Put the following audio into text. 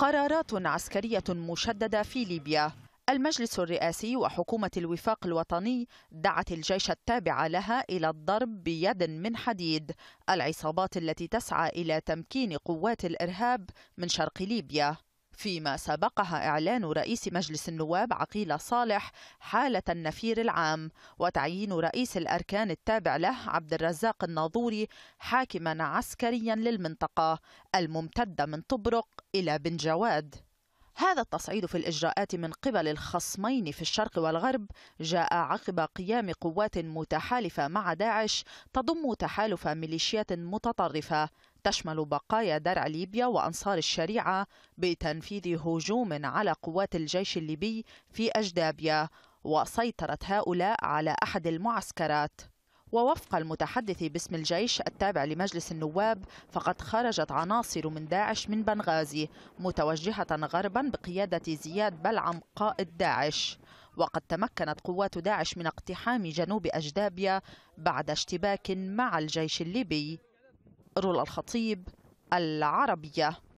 قرارات عسكرية مشددة في ليبيا المجلس الرئاسي وحكومة الوفاق الوطني دعت الجيش التابع لها إلى الضرب بيد من حديد العصابات التي تسعى إلى تمكين قوات الإرهاب من شرق ليبيا فيما سبقها إعلان رئيس مجلس النواب عقيل صالح حالة النفير العام وتعيين رئيس الأركان التابع له عبد الرزاق الناظوري حاكما عسكريا للمنطقة الممتدة من طبرق إلى بن جواد هذا التصعيد في الإجراءات من قبل الخصمين في الشرق والغرب جاء عقب قيام قوات متحالفة مع داعش تضم تحالف ميليشيات متطرفة تشمل بقايا درع ليبيا وأنصار الشريعة بتنفيذ هجوم على قوات الجيش الليبي في أجدابيا وسيطرت هؤلاء على أحد المعسكرات ووفق المتحدث باسم الجيش التابع لمجلس النواب فقد خرجت عناصر من داعش من بنغازي متوجهة غربا بقيادة زياد بلعم قائد داعش وقد تمكنت قوات داعش من اقتحام جنوب أجدابيا بعد اشتباك مع الجيش الليبي رولا الخطيب العربية